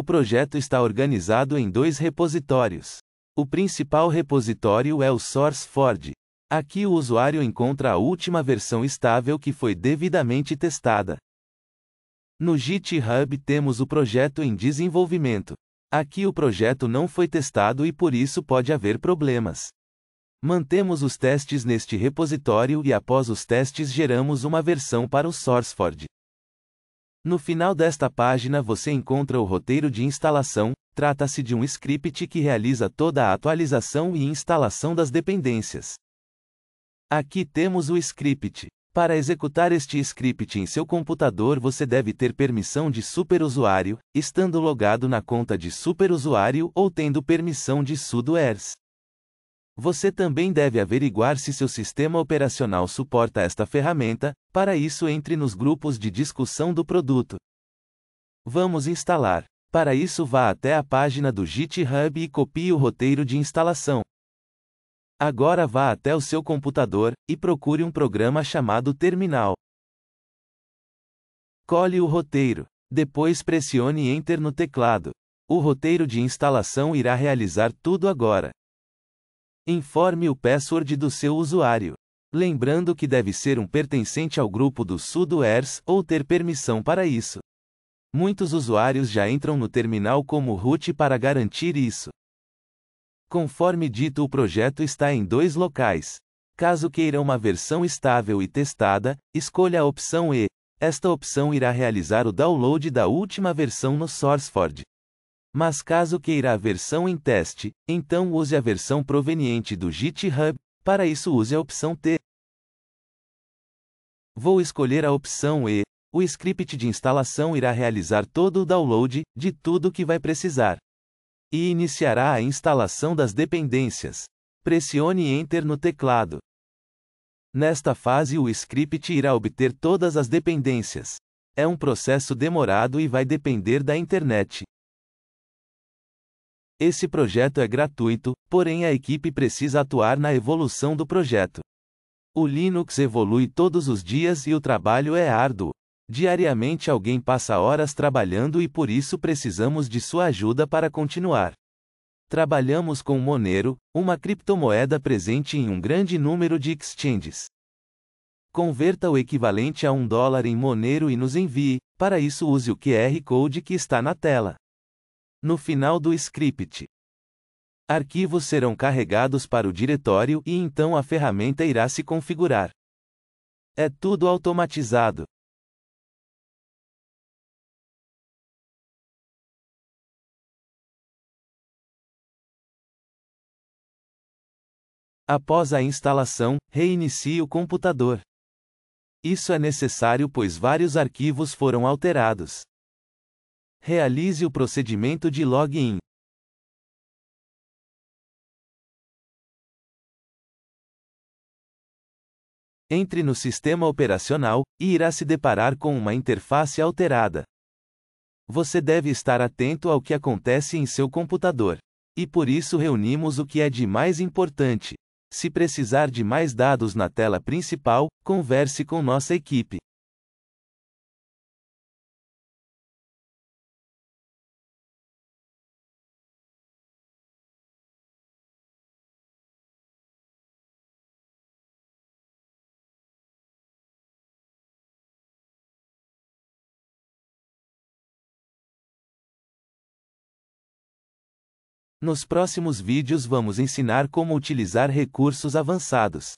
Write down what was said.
O projeto está organizado em dois repositórios. O principal repositório é o SourceForge. Aqui o usuário encontra a última versão estável que foi devidamente testada. No GitHub temos o projeto em desenvolvimento. Aqui o projeto não foi testado e por isso pode haver problemas. Mantemos os testes neste repositório e após os testes geramos uma versão para o SourceForge. No final desta página você encontra o roteiro de instalação, trata-se de um script que realiza toda a atualização e instalação das dependências. Aqui temos o script. Para executar este script em seu computador, você deve ter permissão de superusuário, estando logado na conta de superusuário ou tendo permissão de sudoers. Você também deve averiguar se seu sistema operacional suporta esta ferramenta, para isso entre nos grupos de discussão do produto. Vamos instalar. Para isso vá até a página do GitHub e copie o roteiro de instalação. Agora vá até o seu computador e procure um programa chamado Terminal. Cole o roteiro. Depois pressione Enter no teclado. O roteiro de instalação irá realizar tudo agora. Informe o password do seu usuário. Lembrando que deve ser um pertencente ao grupo do Sudoers ou ter permissão para isso. Muitos usuários já entram no terminal como root para garantir isso. Conforme dito, o projeto está em dois locais. Caso queira uma versão estável e testada, escolha a opção E. Esta opção irá realizar o download da última versão no SourceForge. Mas caso queira a versão em teste, então use a versão proveniente do GitHub, para isso use a opção T. Vou escolher a opção E. O script de instalação irá realizar todo o download de tudo o que vai precisar e iniciará a instalação das dependências. Pressione Enter no teclado. Nesta fase, o script irá obter todas as dependências. É um processo demorado e vai depender da internet. Esse projeto é gratuito, porém a equipe precisa atuar na evolução do projeto. O Linux evolui todos os dias e o trabalho é árduo. Diariamente alguém passa horas trabalhando e por isso precisamos de sua ajuda para continuar. Trabalhamos com Monero, uma criptomoeda presente em um grande número de exchanges. Converta o equivalente a um dólar em Monero e nos envie, para isso use o QR Code que está na tela. No final do script, arquivos serão carregados para o diretório e então a ferramenta irá se configurar. É tudo automatizado. Após a instalação, reinicie o computador. Isso é necessário pois vários arquivos foram alterados. Realize o procedimento de login. Entre no sistema operacional e irá se deparar com uma interface alterada. Você deve estar atento ao que acontece em seu computador. E por isso reunimos o que é de mais importante. Se precisar de mais dados na tela principal, converse com nossa equipe. Nos próximos vídeos vamos ensinar como utilizar recursos avançados.